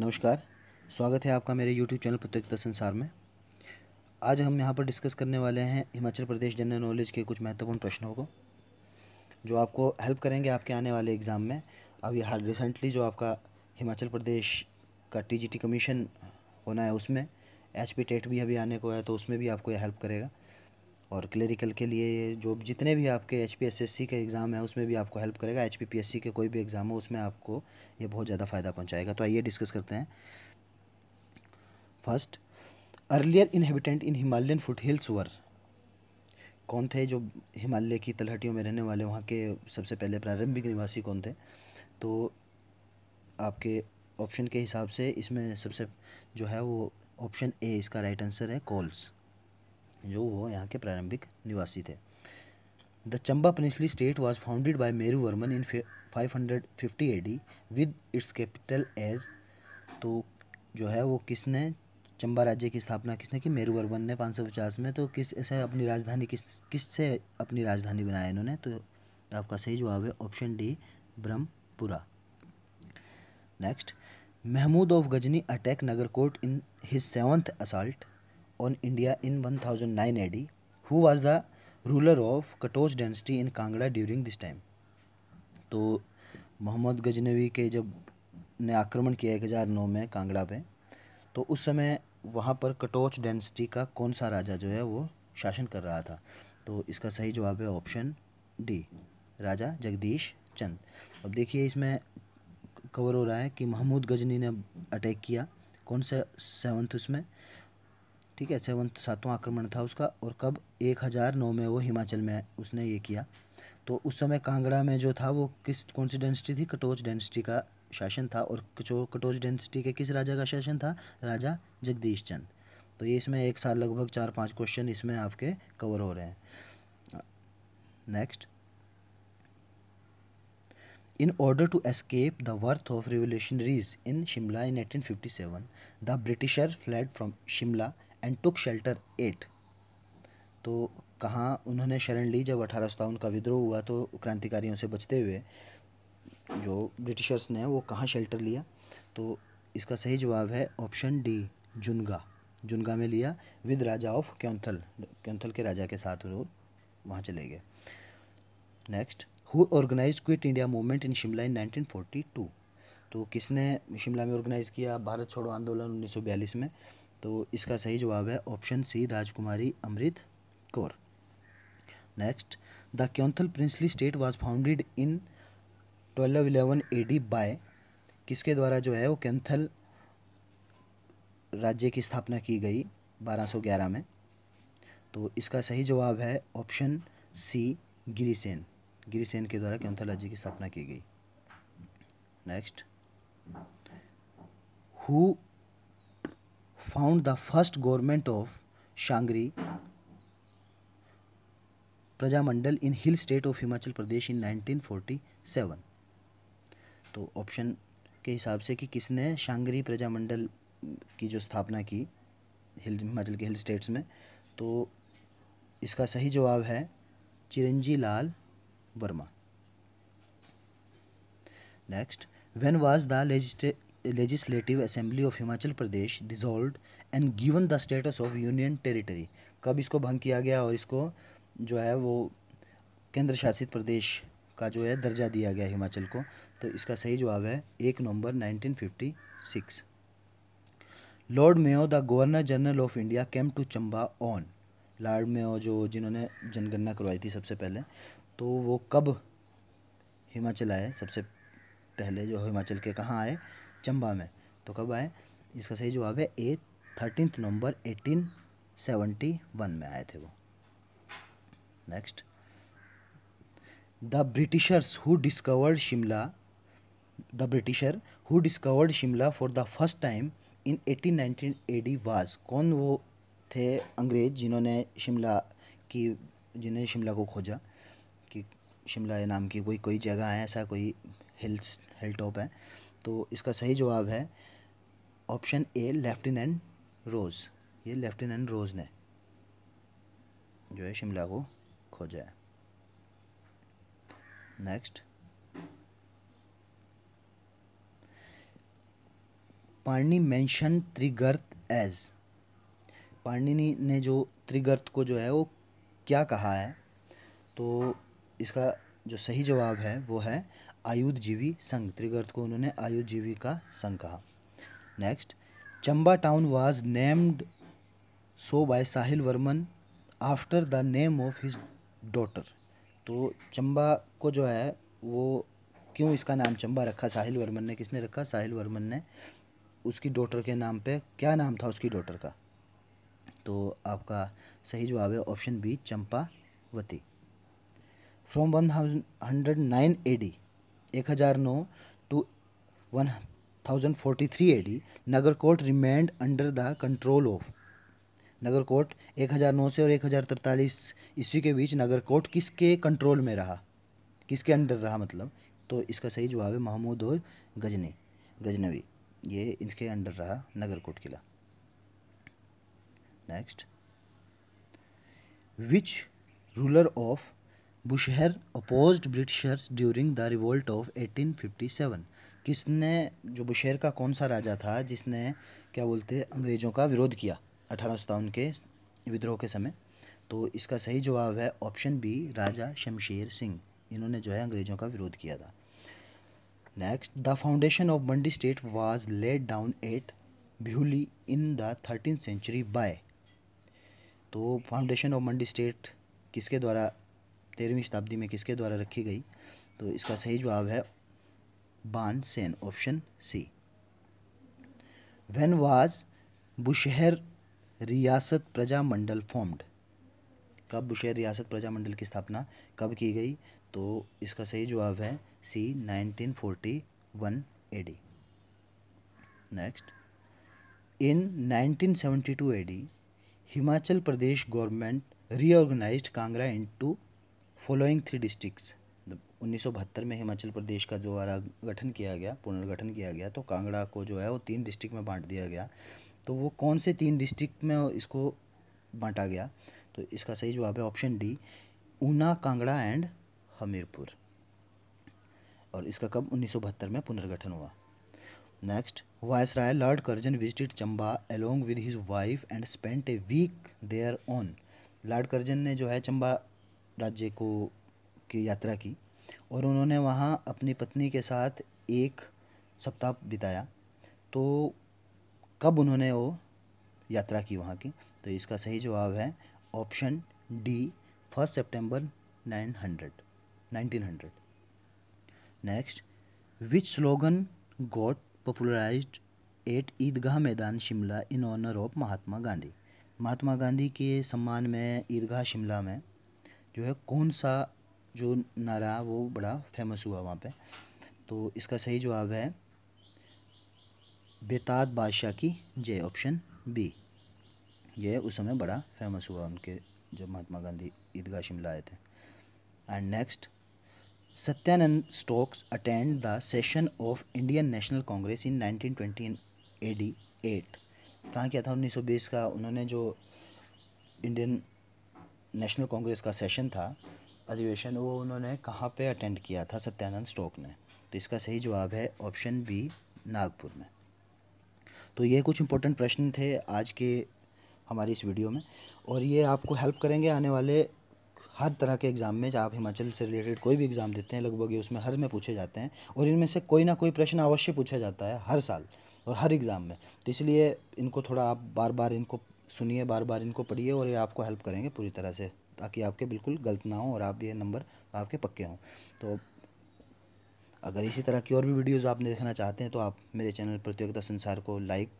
नमस्कार स्वागत है आपका मेरे YouTube चैनल प्रतियोगिता संसार में आज हम यहाँ पर डिस्कस करने वाले हैं हिमाचल प्रदेश जनरल नॉलेज के कुछ महत्वपूर्ण प्रश्नों को जो आपको हेल्प करेंगे आपके आने वाले एग्ज़ाम में अब यह रिसेंटली जो आपका हिमाचल प्रदेश का टी कमीशन होना है उसमें एच पी टेट भी अभी आने को है तो उसमें भी आपको यह हेल्प करेगा और क्लरिकल के लिए जो जितने भी आपके एच पी के एग्ज़ाम है उसमें भी आपको हेल्प करेगा एच पी के कोई भी एग्ज़ाम हो उसमें आपको ये बहुत ज़्यादा फ़ायदा पहुँचाएगा तो आइए डिस्कस करते हैं first earlier inhabitant in Himalayan foot hills were कौन थे जो हिमालय की तलहटियों में रहने वाले वहाँ के सबसे पहले प्रारंभिक निवासी कौन थे तो आपके ऑप्शन के हिसाब से इसमें सबसे जो है वो ऑप्शन ए इसका राइट आंसर है कॉल्स जो वो यहाँ के प्रारंभिक निवासी थे the Chamba princely state was founded by Meru Varman in five hundred fifty AD with its capital as तो जो है वो किसने चंबा राज्य की स्थापना किसने की मेरू वर्मन ने पाँच सौ पचास में तो किस ऐसे अपनी राजधानी किस किस से अपनी राजधानी बनाया इन्होंने तो आपका सही जवाब है option D Brahmapura next Mahmud of Ghazni attack Nagarkot in his seventh assault on India in 1009 AD who was the ruler of Katoch dynasty in Kangra during this time तो मोहम्मद गजनवी के जब ने आक्रमण किया एक हज़ार नौ में कांगड़ा पे तो उस समय वहाँ पर कटोच डेंसिटी का कौन सा राजा जो है वो शासन कर रहा था तो इसका सही जवाब है ऑप्शन डी राजा जगदीश चंद अब देखिए इसमें कवर हो रहा है कि महमूद गजनी ने अटैक किया कौन सा सेवन्थ उसमें ठीक है सेवन सातवां आक्रमण था उसका और कब एक हज़ार नौ में वो हिमाचल में उसने ये किया तो उस समय कांगड़ा में जो था वो किस कौन सी डेंसिटी थी कटोच डेंसिटी का शासन था और जो कटोच डेंसिटी के किस राजा का शासन था राजा जगदीश चंद तो ये इसमें एक साल लगभग चार पाँच क्वेश्चन इसमें आपके कवर हो रहे हैं next to escape the wrath of revolutionaries in Shimla in eighteen fifty seven the britisher fled from Shimla and took shelter at तो कहाँ उन्होंने शरण ली जब अठारह का विद्रोह हुआ तो क्रांतिकारियों से बचते हुए जो ब्रिटिशर्स ने वो कहाँ शेल्टर लिया तो इसका सही जवाब है ऑप्शन डी जुनगा जुनगा में लिया विद राजा ऑफ क्योंथल क्योंथल के राजा के साथ वो वहाँ चले गए next who organise Quit India Movement in Shimla in 1942 तो किसने शिमला में ऑर्गेनाइज़ किया भारत छोड़ो आंदोलन 1942 में तो इसका सही जवाब है option C Rajkumari Amrit Kaur next the Keonthal princely state was founded in twelve A D by किसके द्वारा जो है वो कैंथल राज्य की स्थापना की गई 1211 में तो इसका सही जवाब है ऑप्शन सी गिरीसेन गिरीसेन के द्वारा कैंथल राज्य की स्थापना की गई next who found the first government of Shangri Praja Mandal in hill state of Himachal Pradesh in 1947. तो ऑप्शन के हिसाब से कि किसने शांगरी प्रजामंडल की जो स्थापना की हिल हिमाचल के हिल स्टेट्स में तो इसका सही जवाब है Chiranji Lal Verma next when was the legislative assembly of Himachal Pradesh dissolve and given the status of union territory कब इसको भंग किया गया और इसको जो है वो केंद्र शासित प्रदेश का जो है दर्जा दिया गया हिमाचल को तो इसका सही जवाब है एक नवंबर 1956 Lord Mayo the governor general of India came to Chamba on Lord Mayo जो जिन्होंने जनगणना करवाई थी सबसे पहले तो वो कब हिमाचल आए सबसे पहले जो हिमाचल के कहाँ आए चंबा में तो कब आए इसका सही जवाब है ए थर्टीन नवंबर 1871 में आए थे वो next the britishers who discovered Shimla the britisher who discovered Shimla for the first time in 1819 AD was कौन वो थे अंग्रेज जिन्होंने शिमला की जिन्होंने शिमला को खोजा कि शिमला नाम की कोई कोई जगह है ऐसा कोई हिल्स हिल टॉप है तो इसका सही जवाब है ऑप्शन ए लेफ्टिनेंट रोज़ ये लेफ्टिनेंट रोज़ ने जो है शिमला को खोजा है next Panini mention Trigarta as Panini ने जो त्रिगर्त को जो है वो क्या कहा है तो इसका जो सही जवाब है वो है आयुधजीवी संघ त्रिगर्थ को उन्होंने आयुधजीवी का संघ कहा next Chamba town was named so by Sahil Varman after the name of his daughter तो चंबा को जो है वो क्यों इसका नाम चंबा रखा साहिल वर्मन ने किसने रखा साहिल वर्मन ने उसकी डॉटर के नाम पे क्या नाम था उसकी डॉटर का तो आपका सही जवाब है option B Champavati from one hundred nine A D एक हज़ार नौ to one thousand forty three A D Kot remained under the control of Nagarkot एक हज़ार नौ से और एक हज़ार तरतालीस ईस्वी के बीच नगर नगरकोट किसके कंट्रोल में रहा किसके अंडर रहा मतलब तो इसका सही जवाब है महमूद और गजनी गजनवी ये इनके अंडर रहा नगर कोट किला next which ruler of Bushahr opposed britishers during the revolt of 1857 किसने जो बुशहर का कौन सा राजा था जिसने क्या बोलते अंग्रेज़ों का विरोध किया अठारह के विद्रोह के समय तो इसका सही जवाब है ऑप्शन बी राजा शमशेर सिंह इन्होंने जो है अंग्रेज़ों का विरोध किया था next the foundation of Mandi state was laid down at Bhiuli in the thirteen century by तो फाउंडेशन ऑफ मंडी स्टेट किसके द्वारा तेरहवीं शताब्दी में किसके द्वारा रखी गई तो इसका सही जवाब है Ban Sen option C when was Bushahr रियासत प्रजा मंडल फॉर्म्ड कब बुशहर रियासत प्रजा मंडल की स्थापना कब की गई तो इसका सही जवाब है C nineteen forty 1941 AD next in nineteen seventy 1972 AD Himachal Pradesh government reorganise Kangra into following three districts उन्नीस में हिमाचल प्रदेश का जो हमारा गठन किया गया पुनर्गठन किया गया तो कांगड़ा को जो है वो तीन डिस्ट्रिक्ट में बांट दिया गया तो वो कौन से तीन डिस्ट्रिक्ट में इसको बांटा गया तो इसका सही जवाब है option D Una Kangra and Hamirpur और इसका कब उन्नीस में पुनर्गठन हुआ नेक्स्ट राय Lord Curzon visited Chamba along with his wife and spent a week there on Lord Curzon ने जो है चंबा राज्य को की यात्रा की और उन्होंने वहाँ अपनी पत्नी के साथ एक सप्ताह बिताया तो कब उन्होंने वो यात्रा की वहाँ की तो इसका सही जवाब है ऑप्शन डी फर्स्ट सितंबर 900 1900 next which slogan got popularized at Idgah Maidan Shimla in honour of Mahatma Gandhi Mahatma Gandhi के सम्मान में ईदगाह शिमला में जो है कौन सा जो नारा वो बड़ा फेमस हुआ वहाँ पे तो इसका सही जवाब है बेताद बादशाह की जय ऑप्शन बी ये उस समय बड़ा फेमस हुआ उनके जब महात्मा गांधी ईदगाह शिमला आए थे and next Satyanand Stokes attend the session of Indian National Congress in 1920 AD at कहाँ क्या था 1920 का उन्होंने जो इंडियन नेशनल कांग्रेस का सेशन था अधिवेशन वो उन्होंने कहाँ पे अटेंड किया था सत्यानंद स्टोक ने तो इसका सही जवाब है ऑप्शन बी नागपुर में तो ये कुछ इंपॉर्टेंट प्रश्न थे आज के हमारी इस वीडियो में और ये आपको हेल्प करेंगे आने वाले हर तरह के एग्ज़ाम में आप हिमाचल से रिलेटेड कोई भी एग्ज़ाम देते हैं लगभग ये उसमें हर में पूछे जाते हैं और इनमें से कोई ना कोई प्रश्न अवश्य पूछा जाता है हर साल और हर एग्ज़ाम में तो इसलिए इनको थोड़ा आप बार बार इनको सुनिए बार बार इनको पढ़िए और ये आपको हेल्प करेंगे पूरी तरह से ताकि आपके बिल्कुल गलत ना हो और आप ये नंबर आपके पक्के हों तो अगर इसी तरह की और भी वीडियोस आप देखना चाहते हैं तो आप मेरे चैनल प्रतियोगिता संसार को लाइक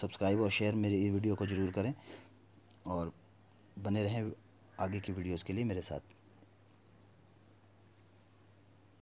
सब्सक्राइब और शेयर मेरी ये वीडियो को ज़रूर करें और बने रहें आगे की वीडियोज़ के लिए मेरे साथ